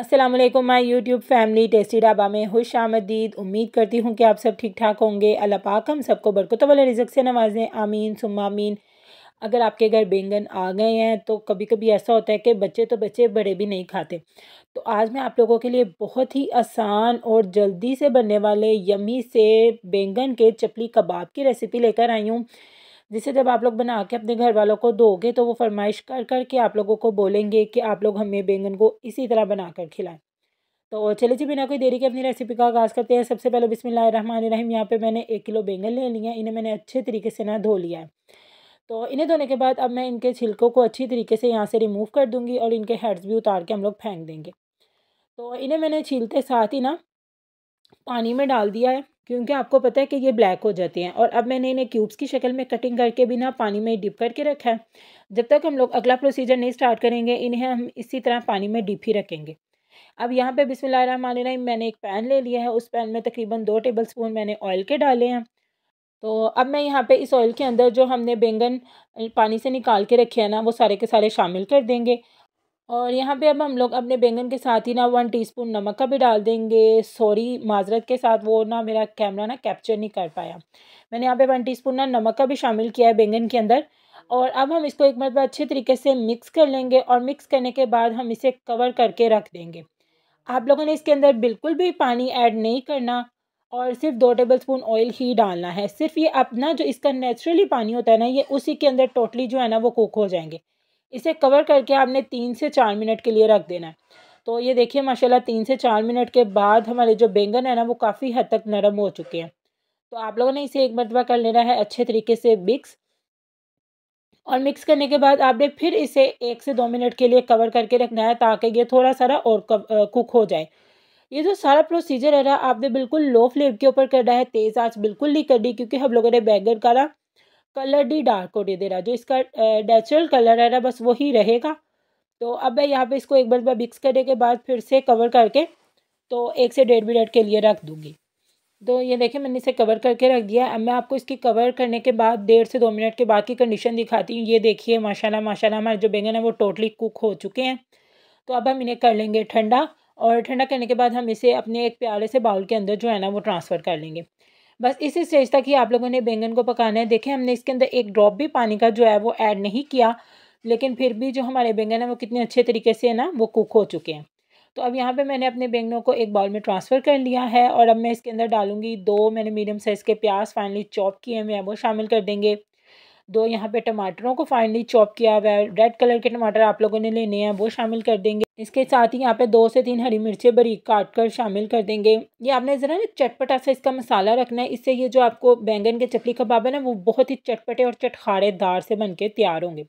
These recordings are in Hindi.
Aslam my YouTube family tasty dhaba में खुश आमदीद उम्मीद करती हूँ कि आप सब ठीक ठाक होंगे अल्लाह पाक हम सबको बरकत वाले रिजक से नवाजें आमीन आमीन अगर आपके घर बैंगन आ गए हैं तो कभी कभी ऐसा होता है कि बच्चे तो बच्चे बड़े भी नहीं खाते तो आज मैं आप लोगों के लिए बहुत ही आसान और जल्दी से बनने वाले यमी से बैंगन के चपली कबाब की रेसिपी लेकर आई हूँ जिसे जब आप लोग बना के अपने घर वालों को दोगे तो वो फरमाइश कर कर के आप लोगों को बोलेंगे कि आप लोग हमें बैंगन को इसी तरह बना कर खिलाएं तो चले जी बिना कोई देरी के अपनी रेसिपी का आगाज़ करते हैं सबसे पहले बिस्मिल्लाहिर्रहमानिर्रहीम यहाँ पर मैंने एक किलो बैंगन ले लिया इन्हें मैंने अच्छे तरीके से ना धो लिया है तो इन्हें धोने के बाद अब मैं इनके छिलकों को अच्छी तरीके से यहाँ से रिमूव कर दूँगी और इनके हेड्स भी उतार के हम लोग फेंक देंगे तो इन्हें मैंने छीलते साथ ही ना पानी में डाल दिया है क्योंकि आपको पता है कि ये ब्लैक हो जाती हैं और अब मैंने इन्हें क्यूब्स की शक्ल में कटिंग करके भी ना पानी में डिप करके रखा है जब तक हम लोग अगला प्रोसीजर नहीं स्टार्ट करेंगे इन्हें हम इसी तरह पानी में डिप ही रखेंगे अब यहाँ पे बिस्मिल्लाहिर्रहमानिर्रहीम मैंने एक पैन ले लिया है उस पैन में तकरीबन दो टेबल स्पून मैंने ऑयल के डाले हैं तो अब मैं यहाँ पे इस ऑयल के अंदर जो हमने बैंगन पानी से निकाल के रखे हैं ना वो सारे के सारे शामिल कर देंगे और यहाँ पे अब हम लोग अपने बैंगन के साथ ही ना वन टीस्पून नमक का भी डाल देंगे सॉरी माजरत के साथ वो ना मेरा कैमरा ना कैप्चर नहीं कर पाया मैंने यहाँ पे वन टीस्पून ना नमक का भी शामिल किया है बैंगन के अंदर और अब हम इसको एक मरतबा अच्छे तरीके से मिक्स कर लेंगे और मिक्स करने के बाद हम इसे कवर करके रख देंगे आप लोगों ने इसके अंदर बिल्कुल भी पानी ऐड नहीं करना और सिर्फ दो टेबल स्पून ऑयल ही डालना है सिर्फ ये अपना जो इसका नेचुरली पानी होता है ना ये उसी के अंदर टोटली जो है ना वो कुक हो जाएंगे इसे कवर करके आपने तीन से चार मिनट के लिए रख देना है तो ये देखिए माशाल्लाह तीन से चार मिनट के बाद हमारे जो बैंगन है ना वो काफ़ी हद तक नरम हो चुके हैं तो आप लोगों ने इसे एक मरतबा कर लेना है अच्छे तरीके से मिक्स और मिक्स करने के बाद आपने फिर इसे एक से दो मिनट के लिए कवर करके रखना है ताकि ये थोड़ा सारा और कुक हो जाए ये जो सारा प्रोसीजर है ना आपने बिल्कुल लो फ्लेम के ऊपर करना है तेज़ आँच बिल्कुल नहीं करनी क्योंकि हम लोगों ने बैंगन का ना कलर डी डार्क को दे दे रहा जो इसका नेचुरल कलर है ना बस वही रहेगा तो अब मैं यहाँ पे इसको एक बार मिक्स करने के बाद फिर से कवर करके तो एक से डेढ़ मिनट के लिए रख दूँगी तो ये देखें मैंने इसे कवर करके रख दिया अब मैं आपको इसकी कवर करने के बाद डेढ़ से दो मिनट के बाद की कंडीशन दिखाती हूँ ये देखिए माशाल्लाह माशाल्लाह हमारे जो बैंगन है वो टोटली कुक हो चुके हैं तो अब हम इन्हें कर लेंगे ठंडा और ठंडा करने के बाद हम इसे अपने एक प्यारे से बाउल के अंदर जो है ना वो ट्रांसफ़र कर लेंगे बस इसी स्टेज तक ही आप लोगों ने बैंगन को पकाना है देखें हमने इसके अंदर एक ड्रॉप भी पानी का जो है वो ऐड नहीं किया लेकिन फिर भी जो हमारे बैंगन है वो कितने अच्छे तरीके से है ना वो कुक हो चुके हैं तो अब यहाँ पे मैंने अपने बैंगनों को एक बाउल में ट्रांसफ़र कर लिया है और अब मैं इसके अंदर डालूंगी दो मैंने मीडियम साइज़ के प्याज फाइनली चॉप किए हुए हैं वो शामिल कर देंगे दो यहाँ पे टमाटरों को फाइनली चॉप किया हुआ है रेड कलर के टमाटर आप लोगों ने लेने हैं वो शामिल कर देंगे इसके साथ ही यहाँ पे दो से तीन हरी मिर्चें बरीक काट कर शामिल कर देंगे ये आपने ज़रा ना चटपटा सा इसका मसाला रखना है इससे ये जो आपको बैंगन के चपली कबाब है ना वो बहुत ही चटपटे और चटखारेदार से बन के तैयार होंगे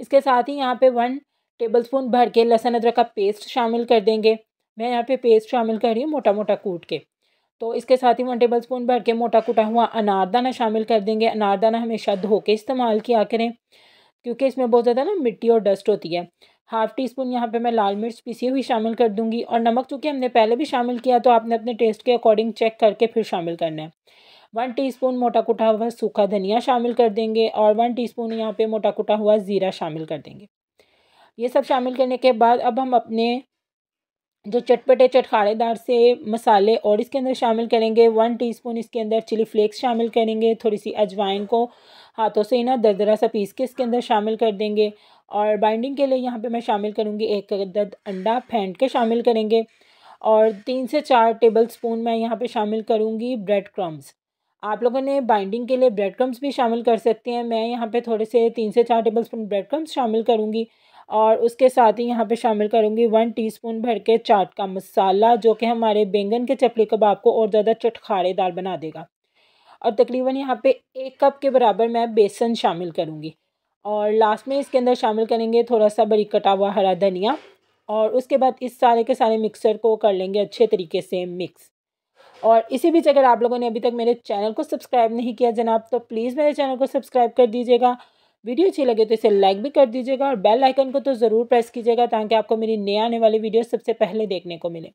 इसके साथ ही यहाँ पर वन टेबल स्पून भर के लहसुन अदरक का पेस्ट शामिल कर देंगे मैं यहाँ पे पेस्ट शामिल कर रही हूँ मोटा मोटा कूट के तो इसके साथ ही वन टेबल स्पून भर के मोटा कुटा हुआ अनारदाना शामिल कर देंगे अनारदाना हमेशा धो के इस्तेमाल किया करें क्योंकि इसमें बहुत ज़्यादा ना मिट्टी और डस्ट होती है हाफ़ टी स्पून यहाँ पे मैं लाल मिर्च पीसी हुई शामिल कर दूंगी और नमक चूँकि हमने पहले भी शामिल किया तो आपने अपने टेस्ट के अकॉर्डिंग चेक करके फिर शामिल करना है वन स्पून मोटा कुटा हुआ सूखा धनिया शामिल कर देंगे और वन स्पून यहाँ पर मोटा कुटा हुआ ज़ीरा शामिल कर देंगे ये सब शामिल करने के बाद अब हम अपने जो चटपटे चटखाड़ेदार से मसाले और इसके अंदर शामिल करेंगे वन टीस्पून इसके अंदर चिली फ्लेक्स शामिल करेंगे थोड़ी सी अजवाइन को हाथों से ही ना दरदरा सा पीस के इसके अंदर शामिल कर देंगे और बाइंडिंग के लिए यहाँ पे मैं शामिल करूँगी एक अदद अंडा फेंट के शामिल करेंगे और तीन से चार टेबल स्पून मैं यहाँ पर शामिल करूँगी ब्रेड क्रम्स आप लोगों ने बाइंडिंग के लिए ब्रेड क्रम्स भी शामिल कर सकते हैं मैं यहाँ पर थोड़े से तीन से चार टेबल स्पून ब्रेड क्रम्स शामिल करूँगी और उसके साथ ही यहाँ पे शामिल करूँगी वन टीस्पून भर के चाट का मसाला जो कि हमारे बैंगन के चपली कबाब को और ज़्यादा चटखारेदार बना देगा और तकरीबन यहाँ पे एक कप के बराबर मैं बेसन शामिल करूँगी और लास्ट में इसके अंदर शामिल करेंगे थोड़ा सा बरी कटा हुआ हरा धनिया और उसके बाद इस सारे के सारे मिक्सर को कर लेंगे अच्छे तरीके से मिक्स और इसी बीच अगर आप लोगों ने अभी तक मेरे चैनल को सब्सक्राइब नहीं किया जनाब तो प्लीज़ मेरे चैनल को सब्सक्राइब कर दीजिएगा वीडियो अच्छी लगे तो इसे लाइक भी कर दीजिएगा और बेल आइकन को तो ज़रूर प्रेस कीजिएगा ताकि आपको मेरी नए आने वाली वीडियो सबसे पहले देखने को मिले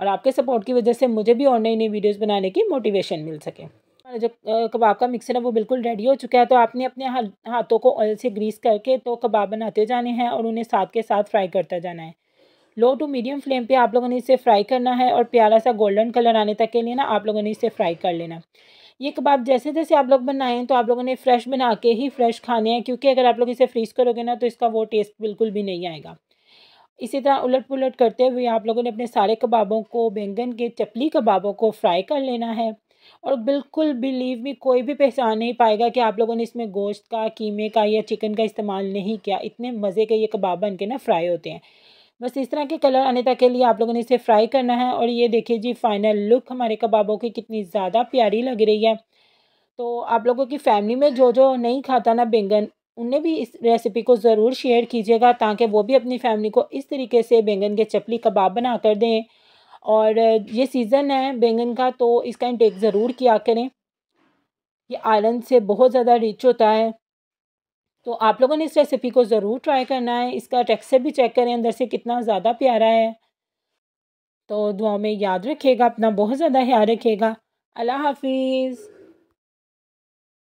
और आपके सपोर्ट की वजह से मुझे भी और नई नई वीडियोज़ बनाने की मोटिवेशन मिल सके हमारा जो कबाब का मिक्सर है वो बिल्कुल रेडी हो चुका है तो आपने अपने हा, हाथों को ऑयल से ग्रीस करके तो कबाब बनाते जाने हैं और उन्हें साथ के साथ फ्राई करता जाना है लो टू मीडियम फ्लेम पे आप लोगों ने इसे फ्राई करना है और प्यारा सा गोल्डन कलर आने तक के लिए ना आप लोगों ने इसे फ्राई कर लेना ये कबाब जैसे जैसे आप लोग बनाएं तो आप लोगों ने फ्रेश बना के ही फ्रेश खाने हैं क्योंकि अगर आप लोग इसे फ्रीज़ करोगे ना तो इसका वो टेस्ट बिल्कुल भी नहीं आएगा इसी तरह उलट पुलट करते हुए आप लोगों ने अपने सारे कबाबों को बैंगन के चपली कबाबों को फ्राई कर लेना है और बिल्कुल बिलीव में कोई भी पहचान नहीं पाएगा कि आप लोगों ने इसमें गोश्त का कीमे का या चिकन का इस्तेमाल नहीं किया इतने मज़े के ये कबाब बन के ना फ्राई होते हैं बस इस तरह के कलर आने तक के लिए आप लोगों ने इसे फ्राई करना है और ये देखिए जी फाइनल लुक हमारे कबाबों की कितनी ज़्यादा प्यारी लग रही है तो आप लोगों की फैमिली में जो जो नहीं खाता ना बैंगन उन्हें भी इस रेसिपी को ज़रूर शेयर कीजिएगा ताकि वो भी अपनी फैमिली को इस तरीके से बैंगन के चपली कबाब बना कर दें और ये सीज़न है बैंगन का तो इसका इंटेक ज़रूर किया करें ये आयरन से बहुत ज़्यादा रिच होता है तो आप लोगों ने इस रेसिपी को ज़रूर ट्राई करना है इसका टेक्सचर भी चेक करें अंदर से कितना ज़्यादा प्यारा है तो दुआ में याद रखिएगा अपना बहुत ज़्यादा ख्याल रखिएगा अल्लाह हाफिज़